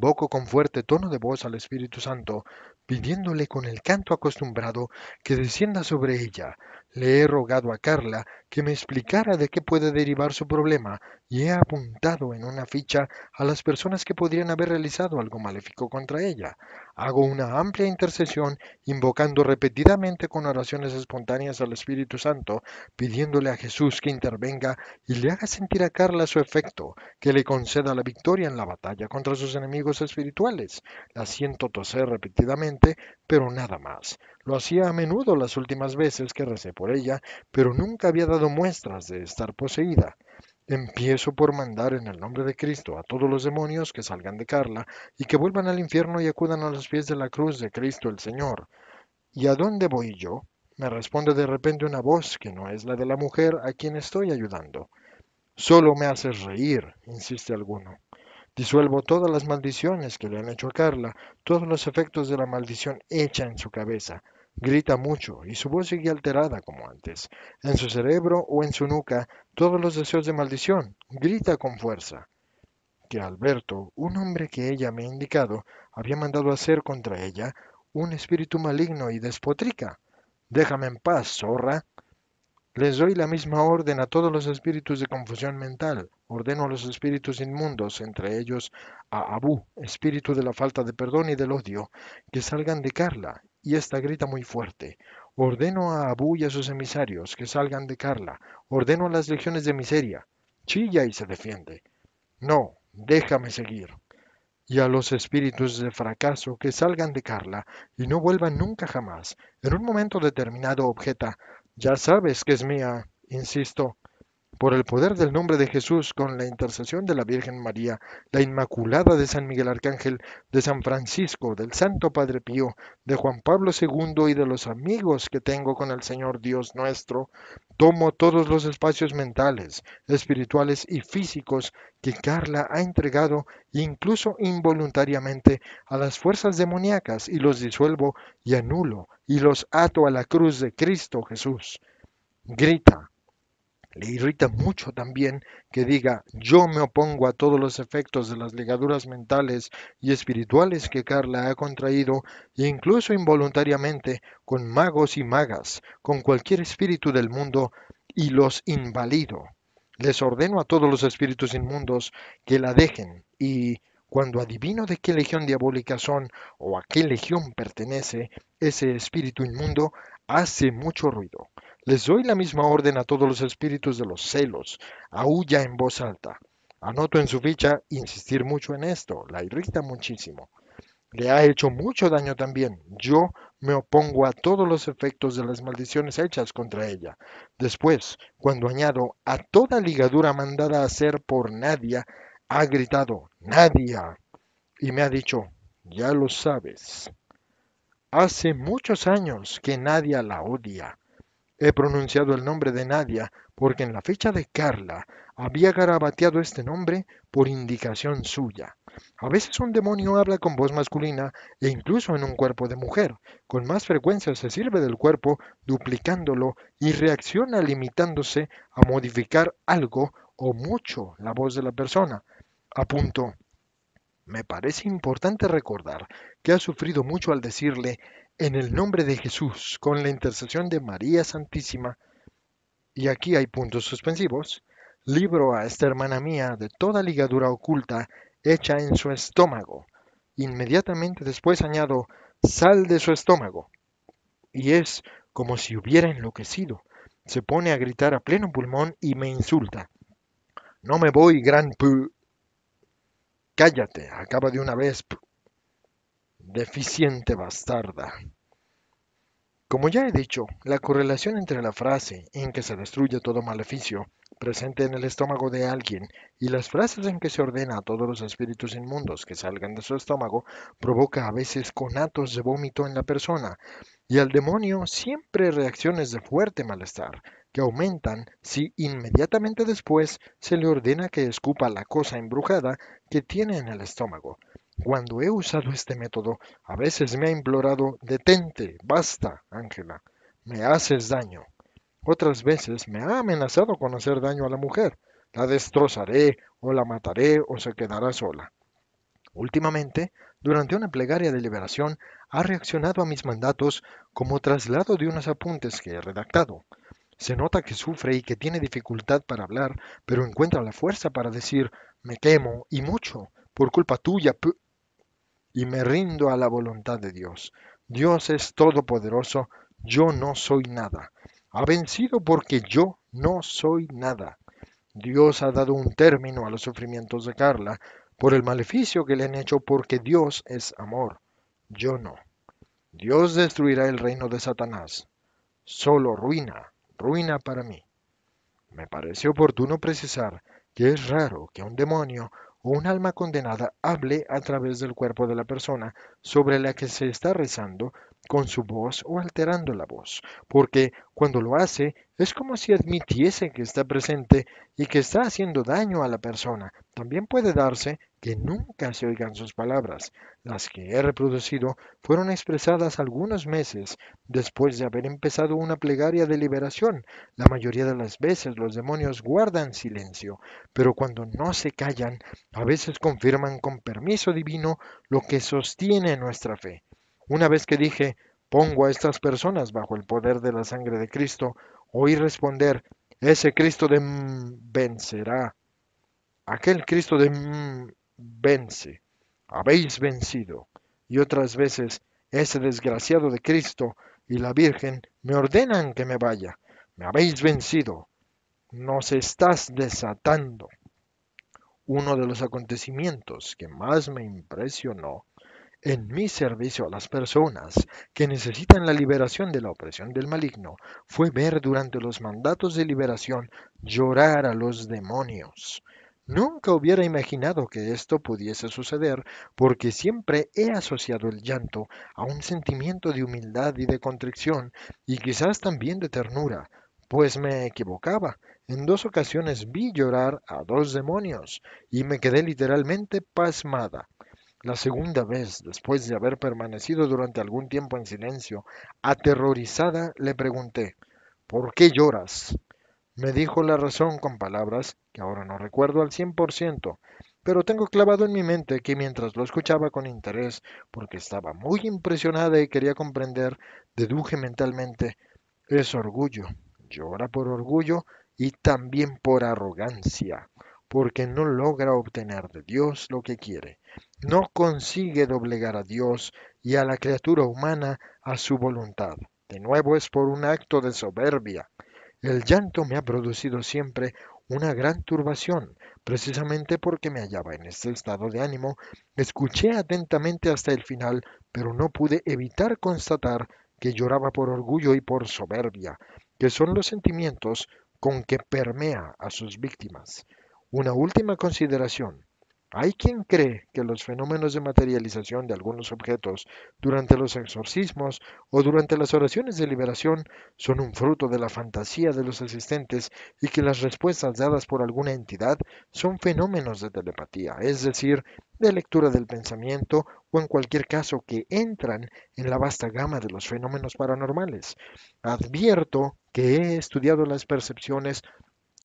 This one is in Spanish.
invoco con fuerte tono de voz al Espíritu Santo, pidiéndole con el canto acostumbrado que descienda sobre ella, le he rogado a Carla que me explicara de qué puede derivar su problema y he apuntado en una ficha a las personas que podrían haber realizado algo maléfico contra ella. Hago una amplia intercesión invocando repetidamente con oraciones espontáneas al Espíritu Santo, pidiéndole a Jesús que intervenga y le haga sentir a Carla su efecto, que le conceda la victoria en la batalla contra sus enemigos espirituales. La siento toser repetidamente, pero nada más. Lo hacía a menudo las últimas veces que recé por ella, pero nunca había dado muestras de estar poseída. Empiezo por mandar en el nombre de Cristo a todos los demonios que salgan de Carla y que vuelvan al infierno y acudan a los pies de la cruz de Cristo el Señor. ¿Y a dónde voy yo? Me responde de repente una voz que no es la de la mujer a quien estoy ayudando. Solo me haces reír, insiste alguno. Disuelvo todas las maldiciones que le han hecho a Carla, todos los efectos de la maldición hecha en su cabeza. Grita mucho y su voz sigue alterada como antes. En su cerebro o en su nuca, todos los deseos de maldición. Grita con fuerza. Que Alberto, un hombre que ella me ha indicado, había mandado hacer contra ella, un espíritu maligno y despotrica. Déjame en paz, zorra. Les doy la misma orden a todos los espíritus de confusión mental. Ordeno a los espíritus inmundos, entre ellos a Abu, espíritu de la falta de perdón y del odio, que salgan de Carla y esta grita muy fuerte. Ordeno a Abu y a sus emisarios que salgan de Carla. Ordeno a las legiones de miseria. Chilla y se defiende. No, déjame seguir. Y a los espíritus de fracaso que salgan de Carla y no vuelvan nunca jamás. En un momento determinado objeta, ya sabes que es mía, insisto, por el poder del nombre de Jesús, con la intercesión de la Virgen María, la Inmaculada de San Miguel Arcángel, de San Francisco, del Santo Padre Pío, de Juan Pablo II y de los amigos que tengo con el Señor Dios nuestro, tomo todos los espacios mentales, espirituales y físicos que Carla ha entregado incluso involuntariamente a las fuerzas demoníacas y los disuelvo y anulo y los ato a la cruz de Cristo Jesús. Grita, le irrita mucho también que diga yo me opongo a todos los efectos de las ligaduras mentales y espirituales que Carla ha contraído e incluso involuntariamente con magos y magas, con cualquier espíritu del mundo y los invalido. Les ordeno a todos los espíritus inmundos que la dejen y cuando adivino de qué legión diabólica son o a qué legión pertenece, ese espíritu inmundo hace mucho ruido les doy la misma orden a todos los espíritus de los celos. Aúlla en voz alta. Anoto en su ficha insistir mucho en esto. La irrita muchísimo. Le ha hecho mucho daño también. Yo me opongo a todos los efectos de las maldiciones hechas contra ella. Después, cuando añado a toda ligadura mandada a hacer por nadie, ha gritado, Nadia. Y me ha dicho, ya lo sabes. Hace muchos años que Nadia la odia. He pronunciado el nombre de Nadia, porque en la fecha de Carla había garabateado este nombre por indicación suya. A veces un demonio habla con voz masculina e incluso en un cuerpo de mujer. Con más frecuencia se sirve del cuerpo duplicándolo y reacciona limitándose a modificar algo o mucho la voz de la persona. Apunto. Me parece importante recordar que ha sufrido mucho al decirle en el nombre de Jesús, con la intercesión de María Santísima, y aquí hay puntos suspensivos, libro a esta hermana mía de toda ligadura oculta hecha en su estómago. Inmediatamente después añado, sal de su estómago. Y es como si hubiera enloquecido. Se pone a gritar a pleno pulmón y me insulta. No me voy, gran pu. Cállate, acaba de una vez deficiente bastarda. Como ya he dicho, la correlación entre la frase en que se destruye todo maleficio presente en el estómago de alguien y las frases en que se ordena a todos los espíritus inmundos que salgan de su estómago provoca a veces conatos de vómito en la persona y al demonio siempre reacciones de fuerte malestar que aumentan si inmediatamente después se le ordena que escupa la cosa embrujada que tiene en el estómago cuando he usado este método, a veces me ha implorado, detente, basta, Ángela, me haces daño. Otras veces me ha amenazado con hacer daño a la mujer, la destrozaré o la mataré o se quedará sola. Últimamente, durante una plegaria de liberación, ha reaccionado a mis mandatos como traslado de unos apuntes que he redactado. Se nota que sufre y que tiene dificultad para hablar, pero encuentra la fuerza para decir me quemo y mucho, por culpa tuya, y me rindo a la voluntad de Dios. Dios es todopoderoso, yo no soy nada. Ha vencido porque yo no soy nada. Dios ha dado un término a los sufrimientos de Carla por el maleficio que le han hecho porque Dios es amor, yo no. Dios destruirá el reino de Satanás. Solo ruina, ruina para mí. Me parece oportuno precisar que es raro que un demonio un alma condenada hable a través del cuerpo de la persona sobre la que se está rezando con su voz o alterando la voz, porque cuando lo hace es como si admitiese que está presente y que está haciendo daño a la persona. También puede darse que nunca se oigan sus palabras. Las que he reproducido fueron expresadas algunos meses después de haber empezado una plegaria de liberación. La mayoría de las veces los demonios guardan silencio, pero cuando no se callan, a veces confirman con permiso divino lo que sostiene nuestra fe. Una vez que dije, pongo a estas personas bajo el poder de la sangre de Cristo, oí responder, ese Cristo de mm, vencerá. Aquel Cristo de mm, vence. Habéis vencido. Y otras veces, ese desgraciado de Cristo y la Virgen me ordenan que me vaya. Me habéis vencido. Nos estás desatando. Uno de los acontecimientos que más me impresionó en mi servicio a las personas que necesitan la liberación de la opresión del maligno fue ver durante los mandatos de liberación llorar a los demonios. Nunca hubiera imaginado que esto pudiese suceder porque siempre he asociado el llanto a un sentimiento de humildad y de contrición y quizás también de ternura, pues me equivocaba. En dos ocasiones vi llorar a dos demonios y me quedé literalmente pasmada. La segunda vez, después de haber permanecido durante algún tiempo en silencio, aterrorizada, le pregunté, ¿por qué lloras? Me dijo la razón con palabras que ahora no recuerdo al 100%, pero tengo clavado en mi mente que mientras lo escuchaba con interés, porque estaba muy impresionada y quería comprender, deduje mentalmente, es orgullo, llora por orgullo y también por arrogancia, porque no logra obtener de Dios lo que quiere no consigue doblegar a Dios y a la criatura humana a su voluntad. De nuevo es por un acto de soberbia. El llanto me ha producido siempre una gran turbación, precisamente porque me hallaba en este estado de ánimo. Escuché atentamente hasta el final, pero no pude evitar constatar que lloraba por orgullo y por soberbia, que son los sentimientos con que permea a sus víctimas. Una última consideración hay quien cree que los fenómenos de materialización de algunos objetos durante los exorcismos o durante las oraciones de liberación son un fruto de la fantasía de los asistentes y que las respuestas dadas por alguna entidad son fenómenos de telepatía, es decir, de lectura del pensamiento o en cualquier caso que entran en la vasta gama de los fenómenos paranormales. Advierto que he estudiado las percepciones